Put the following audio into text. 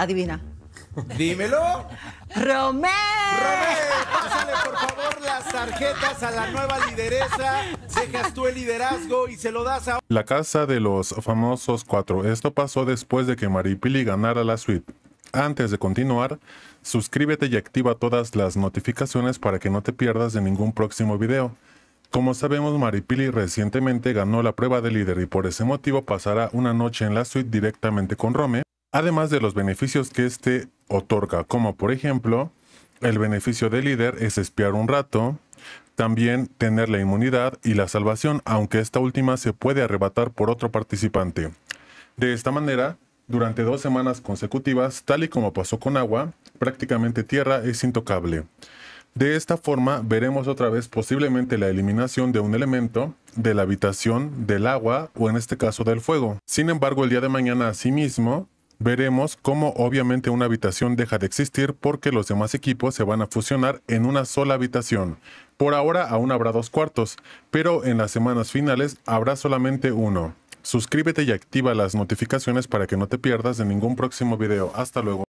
Adivina. Dímelo. ¡Romé! ¡Romé! pásale por favor las tarjetas a la nueva lideresa. Se gastó el liderazgo y se lo das a... La casa de los famosos cuatro. Esto pasó después de que Maripili ganara la suite. Antes de continuar, suscríbete y activa todas las notificaciones para que no te pierdas de ningún próximo video. Como sabemos, Maripili recientemente ganó la prueba de líder y por ese motivo pasará una noche en la suite directamente con Rome además de los beneficios que este otorga, como por ejemplo el beneficio del líder es espiar un rato, también tener la inmunidad y la salvación, aunque esta última se puede arrebatar por otro participante. De esta manera, durante dos semanas consecutivas, tal y como pasó con agua, prácticamente tierra es intocable. De esta forma veremos otra vez posiblemente la eliminación de un elemento, de la habitación, del agua o en este caso del fuego. Sin embargo, el día de mañana asimismo veremos cómo obviamente una habitación deja de existir porque los demás equipos se van a fusionar en una sola habitación. Por ahora aún habrá dos cuartos, pero en las semanas finales habrá solamente uno. Suscríbete y activa las notificaciones para que no te pierdas de ningún próximo video. Hasta luego.